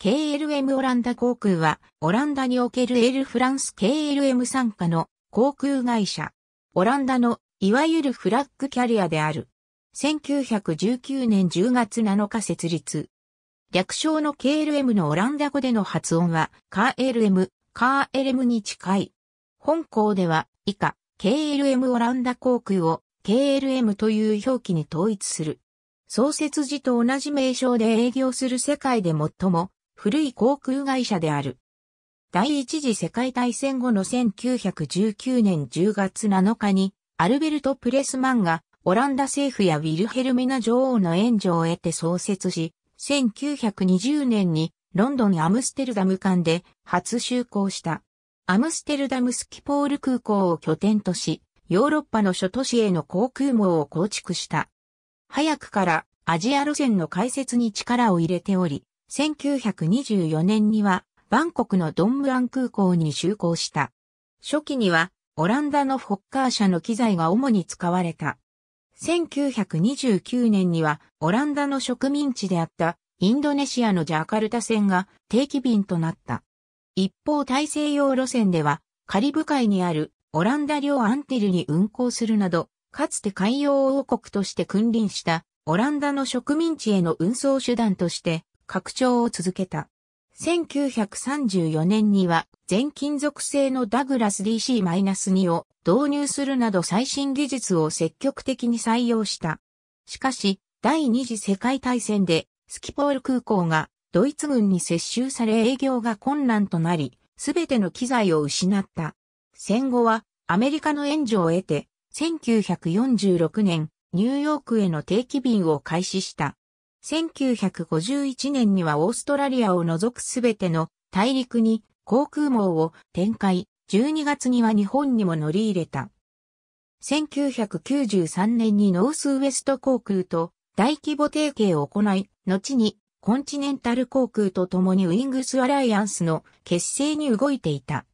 KLM オランダ航空は、オランダにおけるエールフランス KLM 参加の航空会社。オランダの、いわゆるフラッグキャリアである。1919年10月7日設立。略称の KLM のオランダ語での発音は、カー LM、カー LM に近い。本校では、以下、KLM オランダ航空を、KLM という表記に統一する。創設時と同じ名称で営業する世界で最も古い航空会社である。第一次世界大戦後の1919年10月7日に、アルベルト・プレスマンが、オランダ政府やウィルヘルミナ女王の援助を得て創設し、1920年にロンドンアムステルダム間で初就航した。アムステルダムスキポール空港を拠点とし、ヨーロッパの諸都市への航空網を構築した。早くからアジア路線の開設に力を入れており、1924年には、バンコクのドンムアン空港に就航した。初期には、オランダのフォッカー社の機材が主に使われた。1929年には、オランダの植民地であった、インドネシアのジャカルタ船が定期便となった。一方大西洋路線では、カリブ海にあるオランダ領アンティルに運航するなど、かつて海洋王国として君臨したオランダの植民地への運送手段として拡張を続けた。1934年には全金属製のダグラス DC-2 を導入するなど最新技術を積極的に採用した。しかし、第二次世界大戦でスキポール空港がドイツ軍に接収され営業が困難となり、すべての機材を失った。戦後はアメリカの援助を得て、1946年、ニューヨークへの定期便を開始した。1951年にはオーストラリアを除くすべての大陸に航空網を展開、12月には日本にも乗り入れた。1993年にノースウエスト航空と大規模提携を行い、後にコンチネンタル航空と共にウィングスアライアンスの結成に動いていた。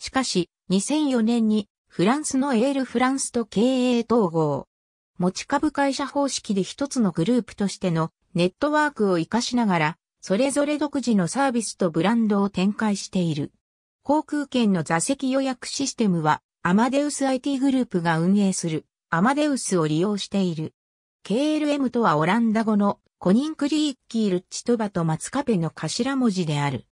しかし、2004年にフランスのエールフランスと経営統合。持ち株会社方式で一つのグループとしてのネットワークを活かしながら、それぞれ独自のサービスとブランドを展開している。航空券の座席予約システムは、アマデウス IT グループが運営する、アマデウスを利用している。KLM とはオランダ語のコニンクリーッキールッチトバとマツカペの頭文字である。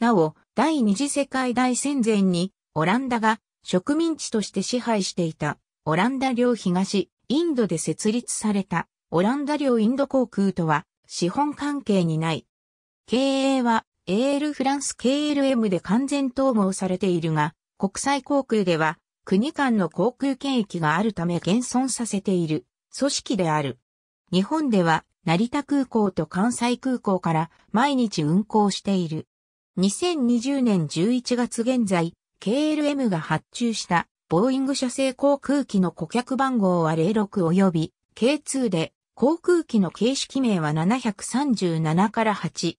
なお、第二次世界大戦前にオランダが植民地として支配していたオランダ領東インドで設立されたオランダ領インド航空とは資本関係にない。経営は AL フランス KLM で完全統合されているが、国際航空では国間の航空権益があるため現存させている組織である。日本では成田空港と関西空港から毎日運航している。2020年11月現在、KLM が発注したボーイング社製航空機の顧客番号は06及び K2 で、航空機の形式名は737から 8K2、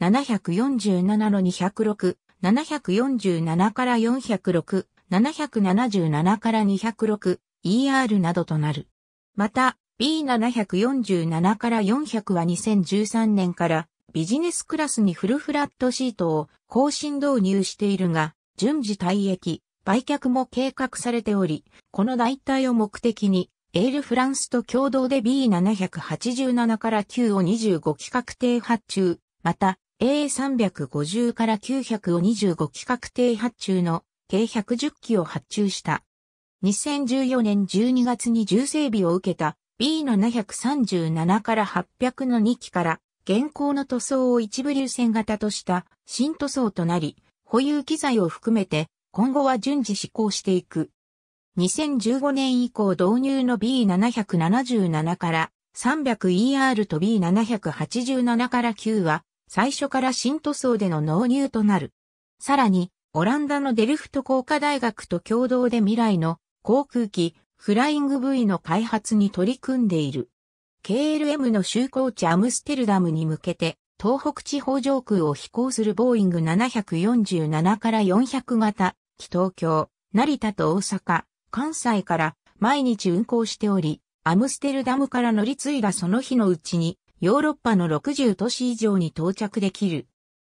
747の206、747から406、777から206、ER などとなる。また、B747 から400は2013年からビジネスクラスにフルフラットシートを更新導入しているが、順次退役、売却も計画されており、この代替を目的にエールフランスと共同で B787 から9を25規格定発注、また A350 から900を25規格定発注の計110機を発注した。2014年12月に重整備を受けた B737 から800の2機から現行の塗装を一部流線型とした新塗装となり、保有機材を含めて今後は順次施行していく。2015年以降導入の B777 から 300ER と B787 から9は最初から新塗装での納入となる。さらに、オランダのデルフト工科大学と共同で未来の航空機、フライング V の開発に取り組んでいる。KLM の就航地アムステルダムに向けて、東北地方上空を飛行するボーイング747から400型、東京、成田と大阪、関西から毎日運行しており、アムステルダムから乗り継いだその日のうちに、ヨーロッパの60都市以上に到着できる。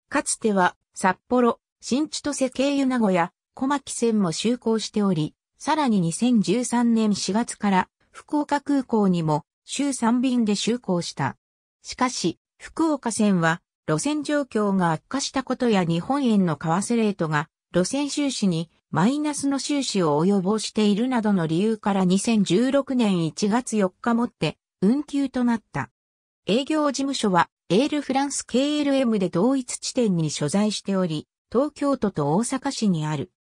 かつては、札幌、新千歳経由名古屋、小牧線も就航しており、さらに2013年4月から福岡空港にも週3便で就航した。しかし、福岡線は路線状況が悪化したことや日本円の為替レートが路線収支にマイナスの収支を及ぼしているなどの理由から2016年1月4日もって運休となった。営業事務所はエールフランス KLM で同一地点に所在しており、東京都と大阪市にある。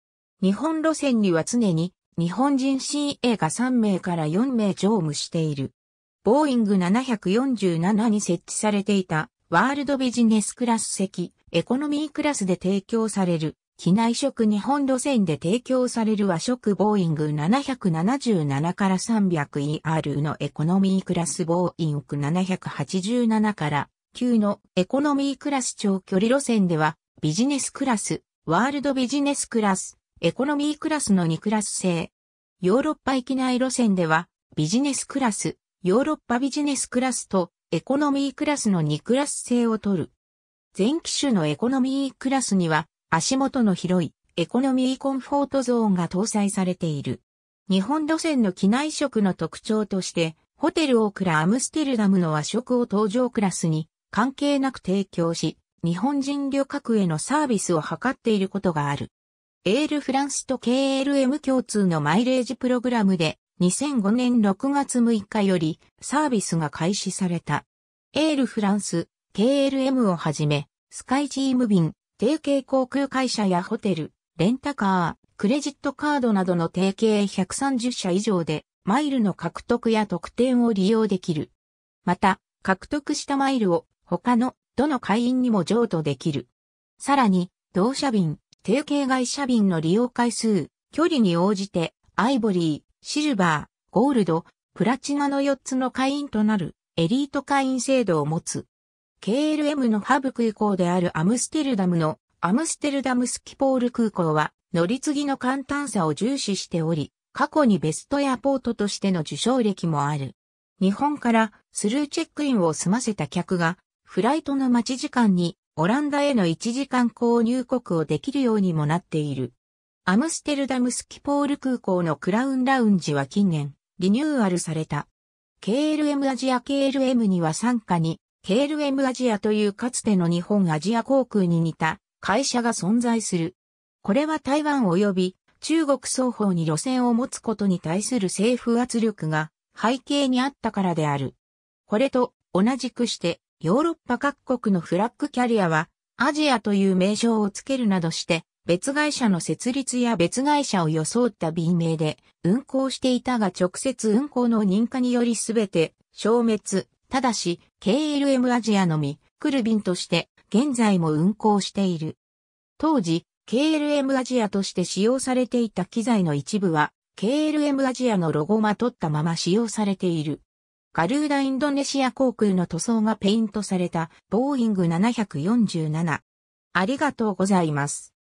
日本路線には常に日本人 CA が3名から4名乗務している。ボーイング747に設置されていたワールドビジネスクラス席、エコノミークラスで提供される機内食日本路線で提供される和食ボーイング777から 300ER のエコノミークラスボーイング787から9のエコノミークラス長距離路線ではビジネスクラス、ワールドビジネスクラス、エコノミークラスの2クラス制。ヨーロッパ域内路線ではビジネスクラス、ヨーロッパビジネスクラスとエコノミークラスの2クラス制を取る。全機種のエコノミークラスには足元の広いエコノミーコンフォートゾーンが搭載されている。日本路線の機内食の特徴として、ホテルオークラアムステルダムの和食を搭乗クラスに関係なく提供し、日本人旅客へのサービスを図っていることがある。エールフランスと KLM 共通のマイレージプログラムで2005年6月6日よりサービスが開始された。エールフランス、KLM をはじめ、スカイチーム便、提携航空会社やホテル、レンタカー、クレジットカードなどの提携130社以上で、マイルの獲得や特典を利用できる。また、獲得したマイルを他のどの会員にも譲渡できる。さらに、同社便、提携会社便の利用回数、距離に応じて、アイボリー、シルバー、ゴールド、プラチナの4つの会員となるエリート会員制度を持つ。KLM のハブ空港であるアムステルダムのアムステルダムスキポール空港は乗り継ぎの簡単さを重視しており、過去にベストエアポートとしての受賞歴もある。日本からスルーチェックインを済ませた客がフライトの待ち時間にオランダへの1時間購入国をできるようにもなっている。アムステルダムスキポール空港のクラウンラウンジは近年リニューアルされた。KLM アジア KLM には参加に KLM アジアというかつての日本アジア航空に似た会社が存在する。これは台湾及び中国双方に路線を持つことに対する政府圧力が背景にあったからである。これと同じくしてヨーロッパ各国のフラッグキャリアはアジアという名称をつけるなどして別会社の設立や別会社を装った便名で運航していたが直接運航の認可によりすべて消滅、ただし、KLM アジアのみ、クルビンとして、現在も運行している。当時、KLM アジアとして使用されていた機材の一部は、KLM アジアのロゴがまとったまま使用されている。ガルーダインドネシア航空の塗装がペイントされたボーイング747。ありがとうございます。